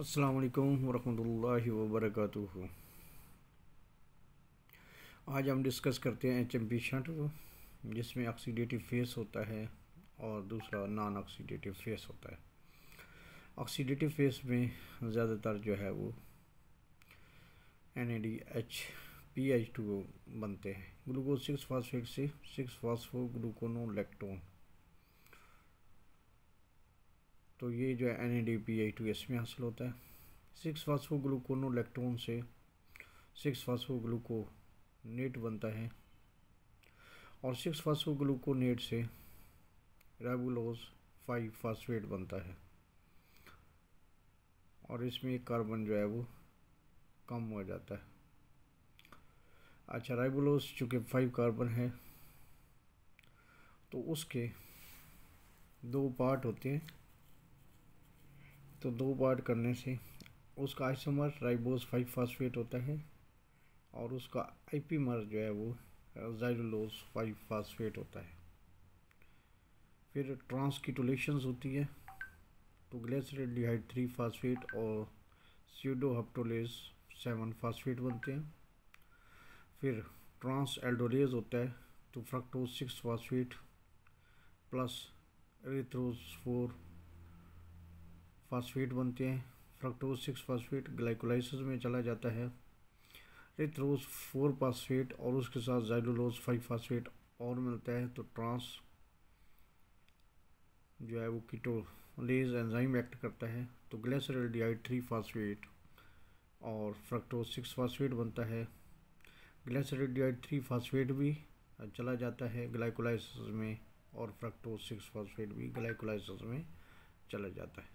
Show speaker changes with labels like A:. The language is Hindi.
A: असलकम वरह वर्क आज हम डिस्कस करते हैं एच एम पी शंट जिसमें ऑक्सीडेटिव फेस होता है और दूसरा नॉन ऑक्सीडेटिव फेस होता है ऑक्सीडेटिव फेस में ज़्यादातर जो है वो N A D H P H two बनते हैं ग्लूकोज सिक्स फास्फेट से सिक्स फास्फो ग्लूकोनो लेक्टोन तो ये जो है N A D P I two S में हासिल होता है सिक्स फास्फो ग्लूकोनो इलेक्ट्रॉन से सिक्स फास्फो नेट बनता है और सिक्स फास्फो नेट से रेबुलोज फाइव फास्फेट बनता है और इसमें कार्बन जो है वो कम हो जाता है अच्छा रेबुलोज चूँकि फाइव कार्बन है तो उसके दो पार्ट होते हैं तो दो पार्ट करने से उसका आइसोमर राइबोस फाइव फास्फेट होता है और उसका आईपीमर जो है वो जाइलोलोस फाइव फास्फेट होता है फिर ट्रांसकीटोलेशन होती है तो ग्लेसरेट डिहाइड थ्री फास्फेट और सीडोहप्टोलेस सेवन फास्फेट बनते हैं फिर ट्रांस एल्डोलेज होता है तो fructose six phosphate plus erythrose four phosphate बनते हैं फ्रक्टोज सिक्स फास्फेट ग्लाइकोलाइसिस में चला जाता है रिथ्रोज फोर फास्फेट और उसके साथ जाइलोलोज फाइव फास्फेट और मिलता है तो ट्रांस जो है वो कीटोलेज एंजाइम एक्ट करता है तो ग्लेसरल्डिहाइड थ्री फास्फेट और फ्रक्टोज सिक्स फास्फेट बनता है ग्लेसरल्डिहाइड थ्री फास्फेट भी चला जाता है ग्लाइकोलाइसिस में और फ्रक्टोज सिक्स फास्फेट भी ग्लाइकोलाइसिस में चला जाता है